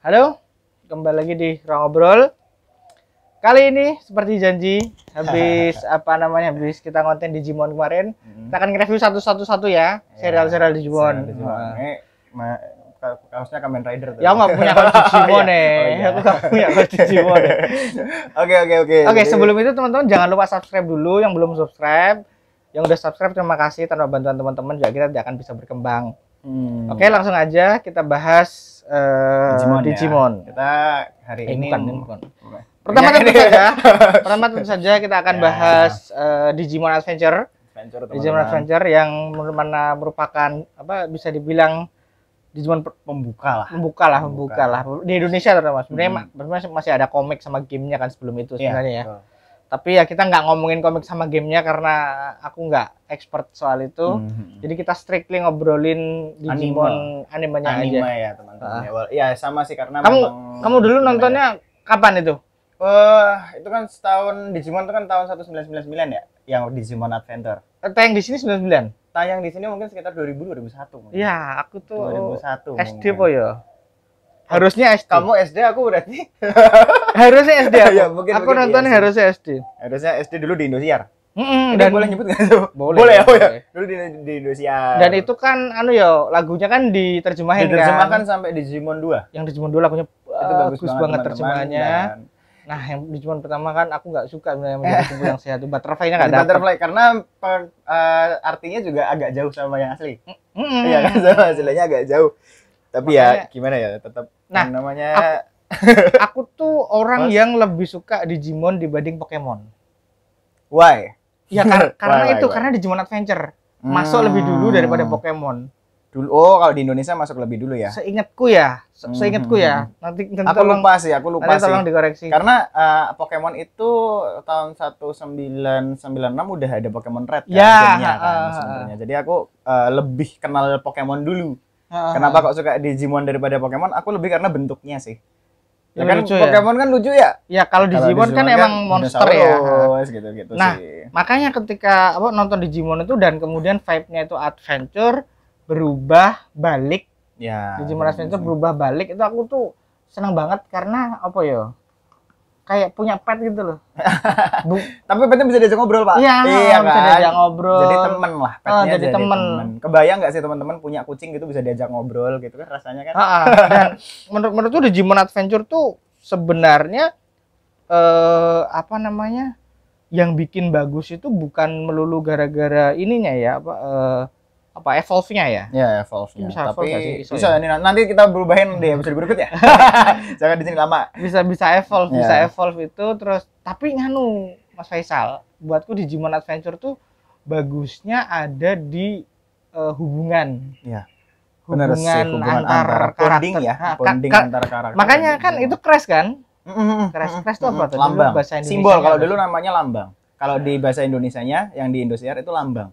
Halo, kembali lagi di ruang obrol. Kali ini seperti janji, habis apa namanya, habis kita konten Jimon kemarin, hmm. kita akan review satu-satu-satu ya iya, serial-serial di Jimon. Kaosnya Kamen Rider tuh. Ya nggak punya kaos Jimon ya. Aku nggak punya kaos Jimon. Oke oke oke. Oke sebelum itu teman-teman jangan lupa subscribe dulu yang belum subscribe. Yang udah subscribe terima kasih tanpa bantuan teman-teman juga ya, kita tidak akan bisa berkembang. Hmm. Oke, langsung aja kita bahas uh, Digimon. Ya. Digimon. Ya. Kita hari eh, ini bukan, bukan. bukan. Pertama ya, tentu saja, iya. pertama tentu saja kita akan ya, bahas ya. Uh, Digimon Adventure. Adventure teman -teman. Digimon Adventure yang mana merupakan apa bisa dibilang Digimon pembuka lah. Pembuka lah, pembuka, lah. Di Indonesia terutama. Sebenarnya hmm. masih ada komik sama gamenya kan sebelum itu iya, sebenarnya ya. ya tapi ya kita nggak ngomongin komik sama gamenya karena aku nggak expert soal itu hmm. hmm, hmm. jadi kita strictly ngobrolin Digimon anime. animenya anime aja ya teman-teman ah. ya, ya sama sih karena kamu kamu dulu nontonnya ya. kapan itu Wah, uh, itu kan setahun di Digimon itu kan tahun 1999 ya, yang di Digimon Adventure. Eh, tayang di sini 99. Tayang di sini mungkin sekitar 2000 2001 mungkin. Iya, aku tuh 2001. SD po ya harusnya SD kamu SD aku berarti harusnya SD aku, ya, mungkin, aku mungkin iya nonton harusnya SD harusnya SD dulu di Indosiar mm -mm, dan boleh nyebut nggak tuh boleh boleh ya, boleh. ya. dulu di, di Indosiar dan itu kan anu ya lagunya kan diterjemahin kan. diterjemahkan sampai di jimon dua yang di jimon dua lagunya itu eh, bagus, bagus banget, banget terjemahannya Nah, yang di jimon pertama kan aku nggak suka sebenarnya menjadi tumbuh yang sehat. Butterfly-nya nggak ada. Butterfly karena per, uh, artinya juga agak jauh sama yang asli. Iya mm -hmm. kan sama hasilnya agak jauh tapi ya Makanya, ya gimana ya tetap nah namanya aku, aku tuh orang Mas? yang lebih suka Digimon dibanding Pokemon why ya kar karena why, itu why, karena Digimon Adventure hmm. masuk lebih dulu daripada Pokemon dulu oh kalau di Indonesia masuk lebih dulu ya seingatku ya Se hmm, seingatku hmm, ya hmm, nanti, nanti aku tolong, lupa sih aku lupa nanti tolong dikoreksi karena uh, Pokemon itu tahun 1996 udah ada Pokemon Red kan, ya, uh, kan sebenarnya jadi aku uh, lebih kenal Pokemon dulu Kenapa kok suka Digimon daripada Pokemon? Aku lebih karena bentuknya sih. Ya, ya kan lucu ya. Pokemon ya? kan lucu ya? Ya kalau Digimon, Digimon kan, kan emang monster ya. gitu-gitu nah, sih. makanya ketika apa nonton Digimon itu dan kemudian vibe-nya itu adventure berubah balik. Ya. Digimon ya, Adventure berubah balik itu aku tuh senang banget karena apa ya? kayak punya pet gitu loh. Tapi petnya bisa diajak ngobrol pak. Iya, iya kan? bisa diajak ngobrol. Jadi temen lah. Petnya oh, jadi, jadi temen. Kebayang nggak sih teman-teman punya kucing gitu bisa diajak ngobrol gitu kan rasanya kan? ha Dan menurut menurut tuh Digimon Adventure tuh sebenarnya eh apa namanya yang bikin bagus itu bukan melulu gara-gara ininya ya pak. eh, apa evolve-nya ya? Ya evolve-nya. Bisa Tapi evolve sih? Oh, bisa, bisa ya? ini nanti kita berubahin di episode berikutnya. Jangan di sini lama. Bisa bisa evolve, yeah. bisa iya. evolve itu terus tapi nganu Mas Faisal, buatku di Jimon Adventure tuh bagusnya ada di uh, hubungan. Iya. Yeah. Hubungan, sih, hubungan antar, karakter, bonding ya, nah, bonding ka antar karakter. Makanya kan itu crash kan? Mm -hmm. Crash crash itu mm -hmm. apa? Lambang. Bahasa Simbol kan kalau dulu namanya lambang. Kalau di bahasa Indonesianya yang di Indosiar itu lambang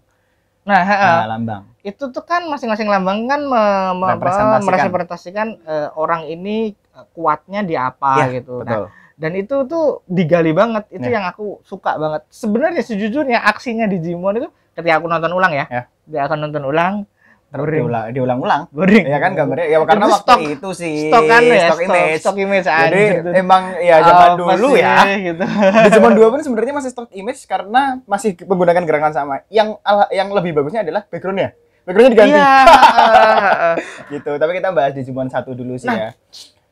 Nah, uh, uh, lambang. Itu tuh kan masing-masing lambang kan me me merepresentasikan, merepresentasikan uh, orang ini eh, kuatnya di apa ya, gitu. Nah, betul. dan itu tuh digali banget. Itu ya. yang aku suka banget. Sebenarnya sejujurnya aksinya di Jimon itu ketika aku nonton ulang ya. ya. Dia akan nonton ulang karena diulang ulang goreng ya kan gambarnya ya karena itu waktu stok, itu sih kan ya stok, image stok image jadi anjir. emang ya zaman oh, dulu ya. ya gitu. di zaman dulu pun sebenarnya masih stok image karena masih menggunakan gerakan sama yang yang lebih bagusnya adalah backgroundnya backgroundnya diganti ya. gitu tapi kita bahas di zaman satu dulu sih nah, ya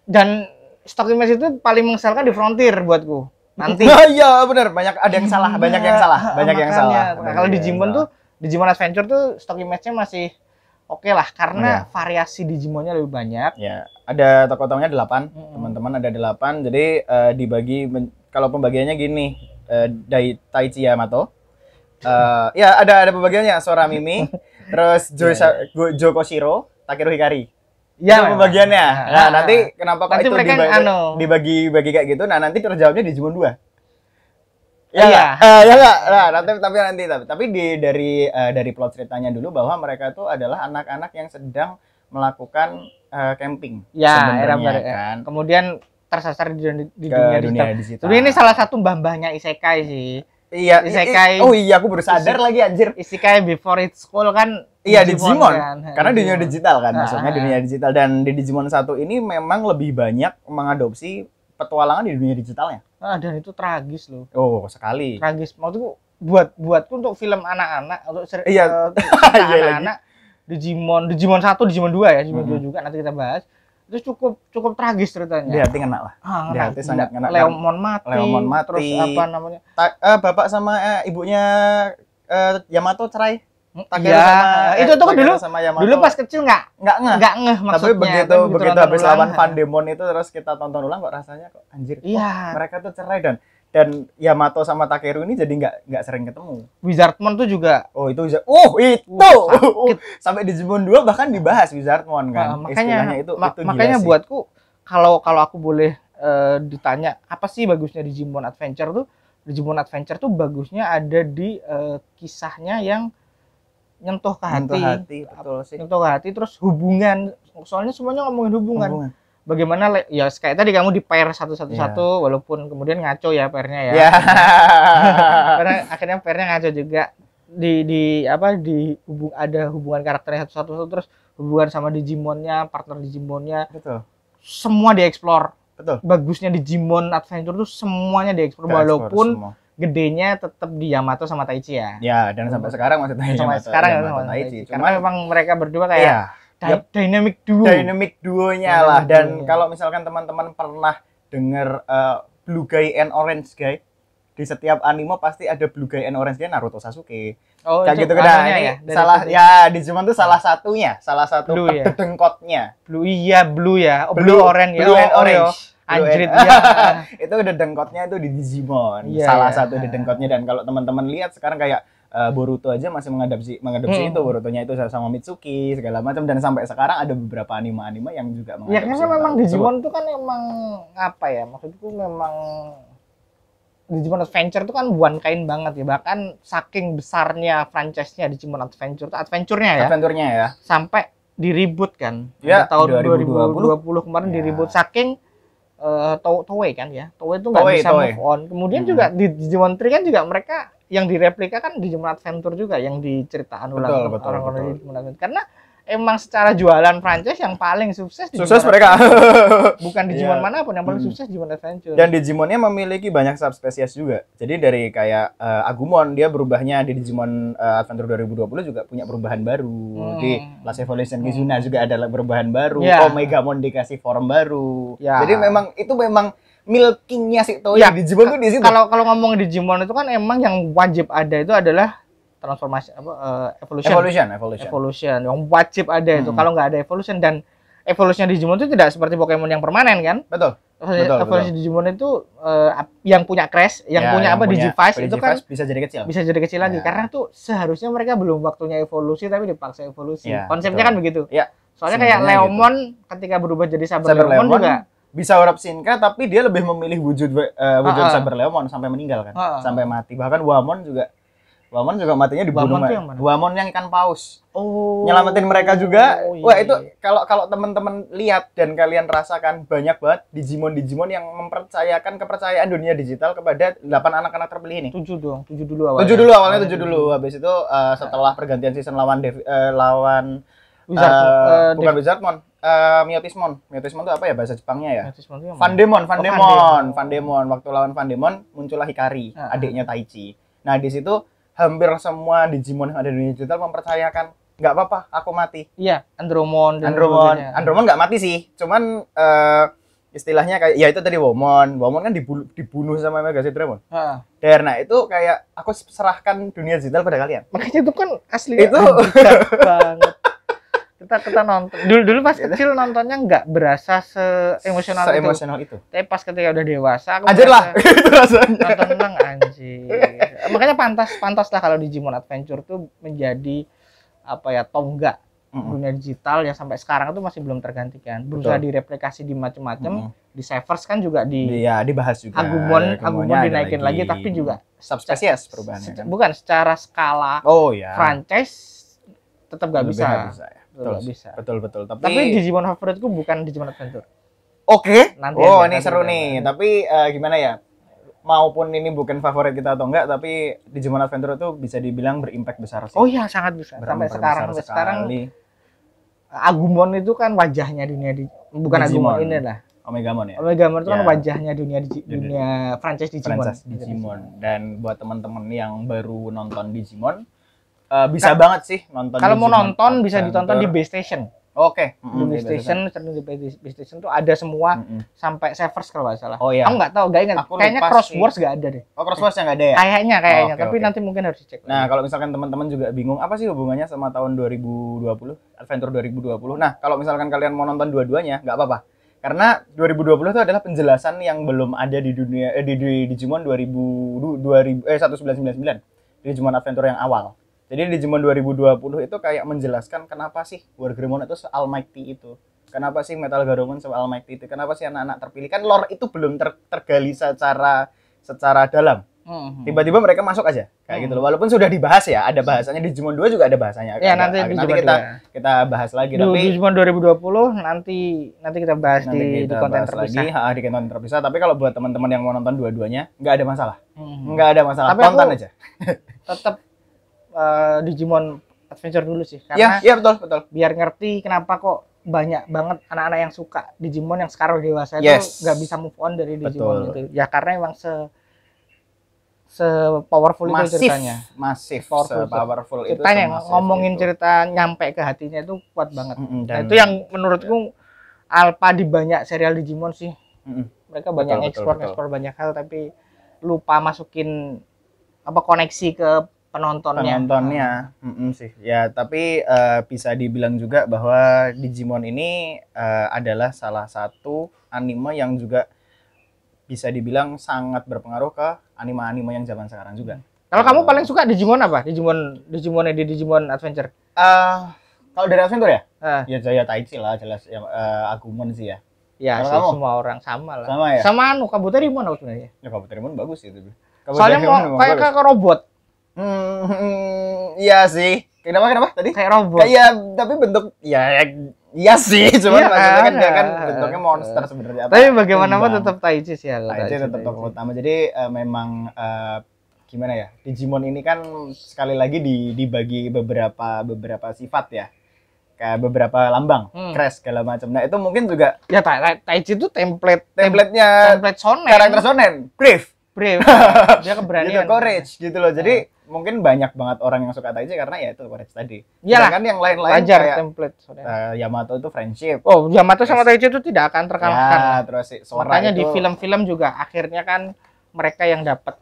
dan stok image itu paling mengesalkan di frontier buatku nanti nah, iya benar banyak ada yang salah banyak yang salah banyak Makanya, yang salah nah, kalau di iya, Jimbon tuh di Digimon Adventure tuh stok image-nya masih oke okay lah karena yeah. variasi Digimonnya lebih banyak. Ya, ada tokoh-tokohnya delapan, mm Teman-teman ada delapan. Jadi uh, dibagi kalau pembagiannya gini, uh, Dai Taichi Yamato. Uh, ya ada ada pembagiannya Sora Mimi, terus Joe yeah, yeah. Jo Koshiro, Takeru Hikari. Ya, itu ya. pembagiannya. Nah, nah, nanti ah. kenapa kok itu anu. dibagi, dibagi bagi kayak gitu? Nah, nanti terjawabnya di Digimon 2. Ya, iya. Uh, ya enggak. Nah, nanti tapi nanti tapi, tapi di dari uh, dari plot ceritanya dulu bahwa mereka itu adalah anak-anak yang sedang melakukan uh, camping. Ya, era ya, kan. Kemudian tersasar di, di dunia, dunia digital. digital. Jadi ini salah satu mbah-mbahnya isekai sih. Iya, isekai. I, i, oh iya, aku baru sadar lagi anjir. Isekai before it's cool kan Iya Digimon, Digimon kan. karena Digimon. dunia digital kan, nah, maksudnya ah, ah, dunia ah. digital dan di Digimon satu ini memang lebih banyak mengadopsi petualangan di dunia digitalnya. Ah, dan itu tragis loh. Oh, sekali. Tragis. Maksudku buat buatku untuk film anak-anak untuk seri, iya. uh, anak-anak Digimon, Digimon 1, Jimon 2 ya, Digimon hmm. 2 juga nanti kita bahas. Itu cukup cukup tragis ceritanya. Dia hati kena lah. Ah, Di hati sangat kena. Leomon mati. Leomon mati. Terus apa namanya? Ta uh, bapak sama uh, ibunya uh, Yamato cerai. Takeru ya, sama, eh, itu tuh kan dulu sama Yamato. dulu pas kecil nggak nggak ngeh nggak ngeh maksudnya tapi begitu kan gitu begitu habis lawan Pandemon itu terus kita tonton ulang kok rasanya kok anjir iya. mereka tuh cerai dan dan Yamato sama Takeru ini jadi nggak nggak sering ketemu. Wizardmon tuh juga. Oh itu Wizard. Oh uh, itu uh, sampai di Jimon dua bahkan dibahas Wizardmon kan. Nah, makanya Istilahnya itu, ma itu makanya buatku kalau kalau aku boleh uh, ditanya apa sih bagusnya di Jimon Adventure tuh? Di Digimon Adventure tuh bagusnya ada di uh, kisahnya yang nyentuh ke hati, nyentuh hati betul sih. nyentuh ke hati terus hubungan soalnya semuanya ngomongin hubungan, hubungan. bagaimana ya kayak tadi kamu di pair satu satu yeah. satu walaupun kemudian ngaco ya pairnya ya yeah. karena akhirnya pairnya ngaco juga di di apa di hubung ada hubungan karakternya satu satu, satu terus hubungan sama di Jimonnya, partner di Jimonnya, semua dieksplor betul bagusnya di Jimon Adventure tuh semuanya dieksplor walaupun gedenya tetap di Yamato sama Taichi ya. Ya, dan sampai sekarang masih Taichi. Sampai Yamato, sekarang ya, Yamato, sama Taichi. Cuma, Karena memang mereka berdua kayak iya, di yep. dynamic duo. Dynamic duonya dynamic lah dan kalau misalkan teman-teman pernah dengar uh, eh, Blue Guy and Orange Guy di setiap anime pasti ada Blue Guy and Orange Guy Naruto Sasuke. Oh, kayak gitu kan. Nah, ya, salah ya di Jepang tuh salah satunya, salah satu blue, ya. dengkotnya. Blue iya, blue ya. Oh, blue, blue orange blue ya. Blue oh, and oh, iya. orange. Oh, Anjrit ya. itu dedengkotnya itu di Digimon. Yeah, iya. salah yeah. satu dedengkotnya dan kalau teman-teman lihat sekarang kayak uh, Boruto aja masih mengadopsi mengadopsi hmm. itu Borutonya itu sama Mitsuki segala macam dan sampai sekarang ada beberapa anime-anime yang juga mengadopsi. Ya karena memang Digimon itu kan emang apa ya maksudku memang Digimon Adventure itu kan bukan kain banget ya bahkan saking besarnya franchise-nya Digimon Adventure adventure-nya ya. Adventure-nya ya. Sampai diribut kan. Ya, dua tahun 2020, 2020 kemarin ya. diribut saking uh, eh, Toei kan ya. Toei itu nggak bisa move on. Kemudian hmm. juga di Digimon Tree kan juga mereka yang direplika kan di jumat Adventure juga yang diceritakan ulang orang-orang Digimon Karena emang secara jualan franchise yang paling sukses di sukses mereka bukan Digimon iya. yeah. manapun yang paling hmm. sukses Digimon Adventure dan di Digimonnya memiliki banyak subspesies juga jadi dari kayak uh, Agumon dia berubahnya di Digimon uh, eh, Adventure 2020 juga punya perubahan baru hmm. di Last Evolution hmm. juga ada perubahan baru yeah. Omegamon dikasih form baru yeah. jadi memang itu memang milkingnya sih tuh ya, Digimon tuh di situ kalau kalau ngomong Digimon itu kan emang yang wajib ada itu adalah transformasi apa uh, evolution. evolution evolution evolution yang wajib ada hmm. itu kalau nggak ada evolution dan di Digimon itu tidak seperti Pokemon yang permanen kan betul evolution, betul, evolusi betul. Digimon itu uh, yang punya crash yang ya, punya yang apa punya, Digivice itu kan bisa jadi kecil bisa jadi kecil lagi ya. karena tuh seharusnya mereka belum waktunya evolusi tapi dipaksa evolusi ya, konsepnya betul. kan begitu ya, soalnya kayak gitu. Leomon gitu. ketika berubah jadi Saber, Saber Leomon, Leomon juga bisa urap Sinka tapi dia lebih memilih wujud uh, wujud uh, uh. Saber Leomon sampai meninggal kan, uh, uh. sampai mati. Bahkan Wamon juga Wamon juga matinya dibunuh. Wamon yang Wamon yang ikan paus. Oh. Nyelamatin mereka juga. Oh, iya. Wah, itu iya, iya. kalau kalau teman-teman lihat dan kalian rasakan banyak banget Digimon-Digimon yang mempercayakan kepercayaan dunia digital kepada 8 anak-anak terpilih ini. 7 dong, 7 dulu awalnya. 7 dulu awalnya 7 dulu. Habis itu uh, setelah pergantian season lawan Devi, uh, eh, lawan Wizard, uh, uh, bukan Wizardmon. Uh, Miotismon. Miotismon itu apa ya bahasa Jepangnya ya? Miotismon itu Vandemon, Vandemon, oh, Vandemon. Vandemon. Waktu lawan Vandemon muncullah Hikari, uh ah, -huh. Ah. adiknya Taichi. Nah, di situ hampir semua Digimon yang ada di dunia digital mempercayakan nggak apa-apa aku mati iya Andromon Andromon Andromon nggak mati sih cuman uh, istilahnya kayak ya itu tadi Womon Womon kan dibunuh, dibunuh sama Mega Citramon karena dan nah, itu kayak aku serahkan dunia digital pada kalian makanya itu kan asli itu banget kita kita nonton dulu dulu pas gitu. kecil nontonnya nggak berasa se emosional se emosional itu. itu. tapi pas ketika udah dewasa aku aja lah itu rasanya nonton tenang anjir makanya pantas pantas lah kalau Digimon Adventure tuh menjadi apa ya tonggak mm -hmm. dunia digital yang sampai sekarang tuh masih belum tergantikan. Berusaha Betul. direplikasi di macam-macam, mm -hmm. di servers kan juga di ya dibahas juga. Agumon, Agumon dinaikin lagi. lagi tapi juga subspesies perubahannya. Se kan? Bukan secara skala oh, ya. franchise tetap nggak bisa. bisa ya betul, bisa. Betul betul. Tapi, tapi Digimon favoritku bukan di Digimon Adventure. Oke. Okay. Nanti oh, ini seru nih. Tapi uh, gimana ya? Maupun ini bukan favorit kita atau enggak, tapi di Digimon Adventure itu bisa dibilang berimpact besar sih. Oh iya, sangat besar. Sampai sekarang besar sekarang Agumon itu kan wajahnya dunia di bukan Digimon. Agumon ini lah. Omegamon ya. Omegamon itu kan ya. kan wajahnya dunia di, dunia franchise Digimon. Franchise Digimon. Dan buat teman-teman yang baru nonton di Jimon. Eh, bisa nah, banget sih nonton. Kalau mau nonton bisa ditonton di Base Station. Oke, okay. mm -hmm. di Station, sering di Base Station tuh ada semua mm -hmm. sampai Severs kalau nggak salah. Oh iya. Aku nggak tahu, nggak ingat. Kayaknya Wars nggak ada deh. Oh yang nggak ada ya? Kayaknya, kayaknya. Oh, okay, Tapi okay. nanti mungkin harus dicek. Nah kalau misalkan teman-teman juga bingung, apa sih hubungannya sama tahun 2020, Adventure 2020? Nah kalau misalkan kalian mau nonton dua-duanya, nggak apa-apa. Karena 2020 itu adalah penjelasan yang belum ada di dunia eh, di, di Digimon 2000, 2000 eh 1999. Digimon Adventure yang awal. Jadi di Jumon 2020 itu kayak menjelaskan kenapa sih wargrimon itu se-almighty itu. Kenapa sih Metal Garomon se-almighty itu? Kenapa sih anak-anak terpilih? Kan lore itu belum ter tergali secara secara dalam. Mm-hmm. Tiba-tiba mereka masuk aja kayak mm-hmm. gitu loh. Hmm. Walaupun sudah dibahas ya, ada bahasanya di Jumon 2 juga ada bahasanya. Ya, nanti, nanti, nanti kita kita bahas lagi di, tapi di Jumon 2020 nanti nanti kita bahas nanti di, kita di konten bahas terpisah. Lagi, ah, di konten terpisah. Tapi kalau buat teman-teman yang mau nonton dua-duanya, nggak ada masalah. Mm-hmm. Nggak ada masalah. Tapi Tonton aja. tetap uh, Digimon Adventure dulu sih iya, karena iya ya betul betul biar ngerti kenapa kok banyak banget anak-anak yang suka Digimon yang sekarang dewasa yes. itu nggak bisa move on dari Digimon betul. itu. ya karena emang se se powerful masif, itu ceritanya masif powerful se powerful itu ceritanya itu ngomongin itu. cerita nyampe ke hatinya itu kuat banget mm -hmm, dan nah, itu yang menurutku yeah. alpa di banyak serial Digimon sih mm -hmm. mereka banyak ekspor ekspor banyak hal tapi lupa masukin apa koneksi ke penontonnya. Penontonnya, mm -mm sih. Ya, tapi uh, bisa dibilang juga bahwa Digimon ini uh, adalah salah satu anime yang juga bisa dibilang sangat berpengaruh ke anime-anime yang zaman sekarang juga. Kalau uh, kamu eh. paling suka Digimon apa? Digimon Digimon di Digimon Adventure? Uh, kalau dari Adventure ya? Uh. Ya Jaya Taichi lah jelas ya uh, Agumon sih ya. Ya, sih, semua orang sama lah. Sama ya? Sama anu Kabuterimon aku sebenarnya. Ya Kabuterimon bagus sih itu. Kabuterimon Soalnya kayak kayak robot Hmm, iya sih. Kenapa kenapa tadi? Kayak robot. Kayak iya, tapi bentuk ya iya sih, cuman ya, maksudnya kan dia kan ah, bentuknya ah, monster ah. sebenarnya. Tapi bagaimanapun tetap Taiji sih ya. Taichi tetap tokoh utama. Jadi uh, memang uh, gimana ya? Digimon ini kan sekali lagi di, dibagi beberapa beberapa sifat ya kayak beberapa lambang, hmm. crash segala macam. Nah itu mungkin juga ya tai, itu template, template nya template sonen karakter sonen, grief brave dia keberanian gitu, courage gitu loh jadi uh. mungkin banyak banget orang yang suka Taichi karena ya itu courage tadi ya kan yang lain-lain Ajar kayak, template uh, Yamato itu friendship oh Yamato terus, sama Taichi itu tidak akan terkalahkan ya, terus si Sora makanya itu, di film-film juga akhirnya kan mereka yang dapat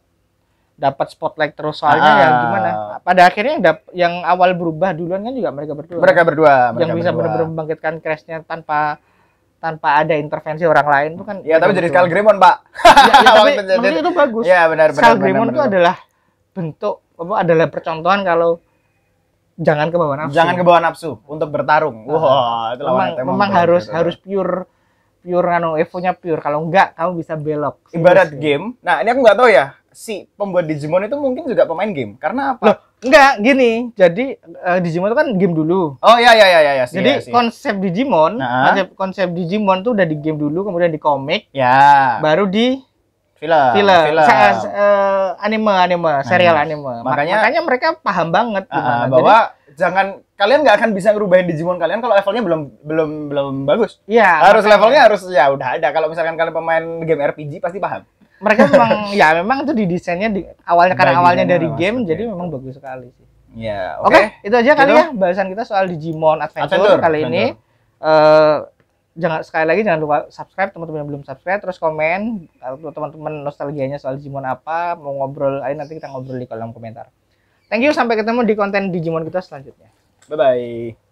dapat spotlight terus soalnya ya ah. ya gimana pada akhirnya yang, dap- yang awal berubah duluan kan juga mereka berdua mereka berdua mereka yang berdua. bisa benar-benar membangkitkan crashnya tanpa tanpa ada intervensi orang lain tuh kan ya tapi jadi skal grimon pak ya, ya tapi itu bagus ya benar benar skal grimon itu adalah bentuk apa adalah percontohan kalau jangan ke bawah nafsu jangan ke bawah nafsu untuk bertarung ah, wah wow, itu memang, memang harus harus pure pure nano evonya pure kalau enggak kamu bisa belok ibarat game nah ini aku nggak tahu ya si pembuat Digimon itu mungkin juga pemain game karena apa Loh Enggak, gini. Jadi uh, Digimon itu kan game dulu. Oh iya, iya iya iya iya. Jadi iya, iya. konsep Digimon, nah. konsep konsep Digimon tuh udah di game dulu, kemudian di komik. Ya. Baru di film film, film. Sa uh, anime anime nah, serial anime makanya makanya mereka paham banget uh, bahwa Jadi, jangan kalian nggak akan bisa ngerubahin Digimon kalian kalau levelnya belum belum belum bagus iya harus makanya. levelnya harus ya udah ada kalau misalkan kalian pemain game RPG pasti paham mereka memang ya memang itu didesainnya di awalnya karena awalnya dari game, ya. jadi memang bagus sekali sih. Ya, oke. Okay. Okay, itu aja kali itu. ya bahasan kita soal Digimon Adventure, Adventure kali ini. Uh, jangan sekali lagi jangan lupa subscribe teman-teman yang belum subscribe terus komen kalau teman-teman nostalgianya soal Digimon apa mau ngobrol ayo nanti kita ngobrol di kolom komentar. Thank you sampai ketemu di konten Digimon kita selanjutnya. Bye bye.